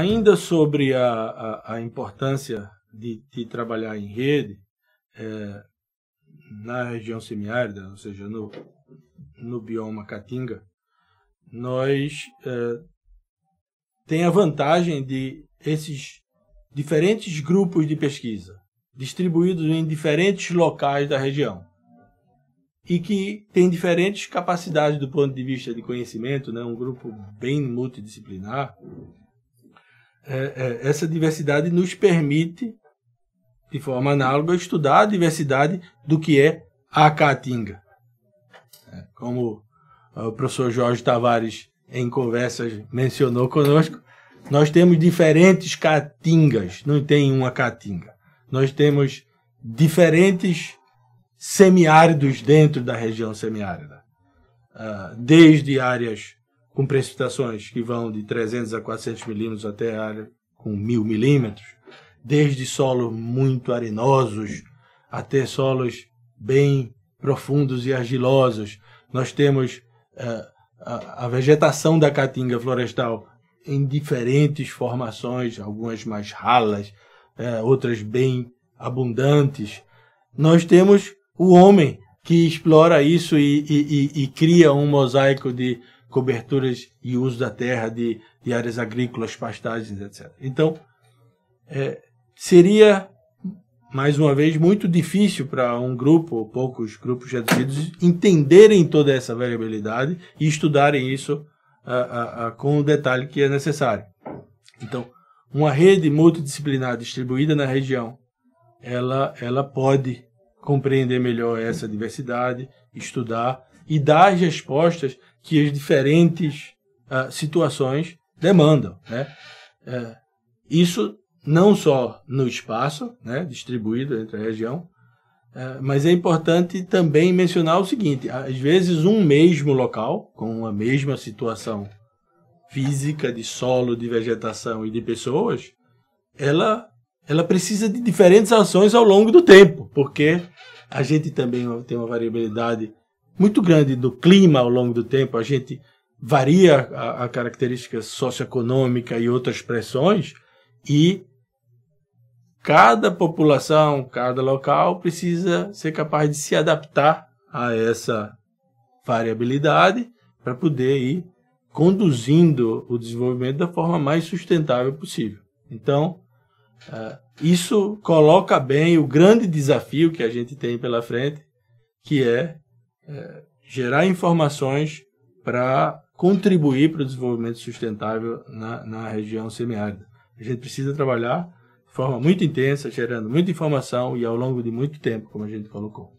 Ainda sobre a, a, a importância de, de, trabalhar em rede é, na região semiárida, ou seja, no, no bioma Caatinga, nós é, tem a vantagem de esses diferentes grupos de pesquisa distribuídos em diferentes locais da região e que tem diferentes capacidades do ponto de vista de conhecimento, né? um grupo bem multidisciplinar, é, é, essa diversidade nos permite, de forma análoga, estudar a diversidade do que é a caatinga. É, como o professor Jorge Tavares, em conversas, mencionou conosco, nós temos diferentes caatingas, não tem uma caatinga. Nós temos diferentes semiáridos dentro da região semiárida, ah, desde áreas com precipitações que vão de 300 a 400 milímetros até a área com 1000 milímetros, desde solos muito arenosos até solos bem profundos e argilosos. Nós temos uh, a, a vegetação da caatinga florestal em diferentes formações, algumas mais ralas, uh, outras bem abundantes. Nós temos o homem que explora isso e, e, e, e cria um mosaico de coberturas e uso da terra de, de áreas agrícolas, pastagens, etc. Então, é, seria, mais uma vez, muito difícil para um grupo, ou poucos grupos reduzidos, entenderem toda essa variabilidade e estudarem isso a, a, a, com o detalhe que é necessário. Então, uma rede multidisciplinar distribuída na região, ela, ela pode compreender melhor essa diversidade, estudar e dar respostas que as diferentes uh, situações demandam. Né? Uh, isso não só no espaço, né, distribuído entre a região, uh, mas é importante também mencionar o seguinte: às vezes um mesmo local, com a mesma situação física de solo, de vegetação e de pessoas, ela ela precisa de diferentes ações ao longo do tempo, porque a gente também tem uma variabilidade muito grande do clima ao longo do tempo. A gente varia a, a característica socioeconômica e outras pressões e cada população, cada local precisa ser capaz de se adaptar a essa variabilidade para poder ir conduzindo o desenvolvimento da forma mais sustentável possível. Então, é, isso coloca bem o grande desafio que a gente tem pela frente, que é é, gerar informações para contribuir para o desenvolvimento sustentável na, na região semiárida. A gente precisa trabalhar de forma muito intensa, gerando muita informação e ao longo de muito tempo, como a gente colocou.